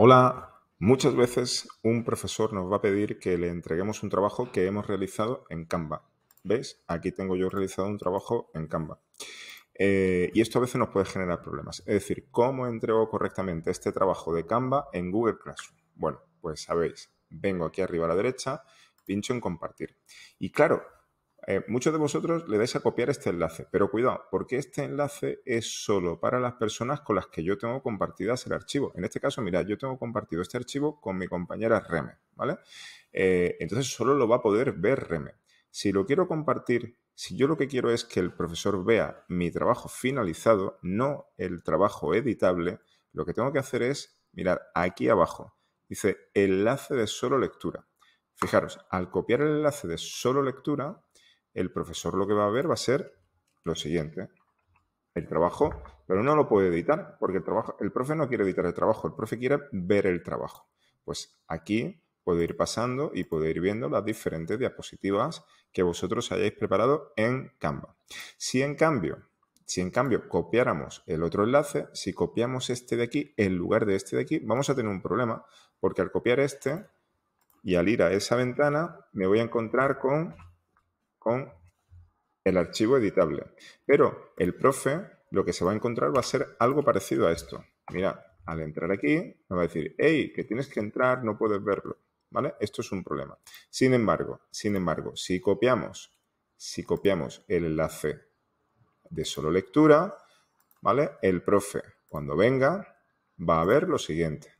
Hola, muchas veces un profesor nos va a pedir que le entreguemos un trabajo que hemos realizado en Canva. ¿Ves? Aquí tengo yo realizado un trabajo en Canva. Eh, y esto a veces nos puede generar problemas. Es decir, ¿cómo entrego correctamente este trabajo de Canva en Google Classroom? Bueno, pues sabéis, vengo aquí arriba a la derecha, pincho en compartir. Y claro, eh, muchos de vosotros le dais a copiar este enlace, pero cuidado, porque este enlace es solo para las personas con las que yo tengo compartidas el archivo. En este caso, mirad, yo tengo compartido este archivo con mi compañera Reme, ¿vale? Eh, entonces solo lo va a poder ver Reme. Si lo quiero compartir, si yo lo que quiero es que el profesor vea mi trabajo finalizado, no el trabajo editable, lo que tengo que hacer es mirar aquí abajo. Dice enlace de solo lectura. Fijaros, al copiar el enlace de solo lectura, el profesor lo que va a ver va a ser lo siguiente. El trabajo, pero no lo puede editar, porque el, trabajo, el profe no quiere editar el trabajo, el profe quiere ver el trabajo. Pues aquí puedo ir pasando y puedo ir viendo las diferentes diapositivas que vosotros hayáis preparado en Canva. Si en cambio, si en cambio copiáramos el otro enlace, si copiamos este de aquí en lugar de este de aquí, vamos a tener un problema, porque al copiar este y al ir a esa ventana, me voy a encontrar con con el archivo editable. Pero el profe lo que se va a encontrar va a ser algo parecido a esto. Mira, al entrar aquí, me va a decir, hey, que tienes que entrar, no puedes verlo. ¿Vale? Esto es un problema. Sin embargo, sin embargo, si copiamos, si copiamos el enlace de solo lectura, ¿vale? El profe, cuando venga, va a ver lo siguiente.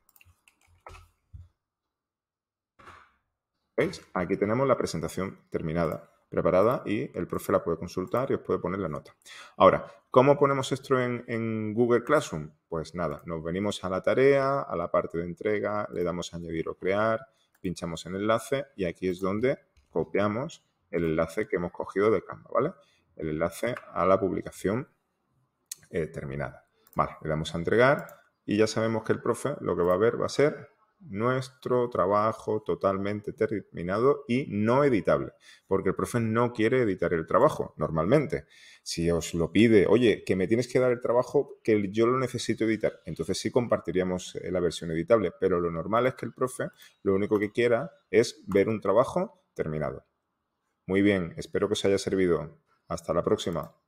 ¿Veis? Aquí tenemos la presentación terminada preparada y el profe la puede consultar y os puede poner la nota. Ahora, ¿cómo ponemos esto en, Google Classroom? Pues nada, nos venimos a la tarea, a la parte de entrega, le damos a añadir o crear, pinchamos en enlace y aquí es donde copiamos el enlace que hemos cogido de Canva, ¿vale? El enlace a la publicación eh, terminada. Vale, le damos a entregar y ya sabemos que el profe lo que va a ver va a ser nuestro trabajo totalmente terminado y no editable, porque el profe no quiere editar el trabajo normalmente. Si os lo pide, oye, que me tienes que dar el trabajo que yo lo necesito editar, entonces sí compartiríamos eh, la versión editable, pero lo normal es que el profe lo único que quiera es ver un trabajo terminado. Muy bien, espero que os haya servido. Hasta la próxima.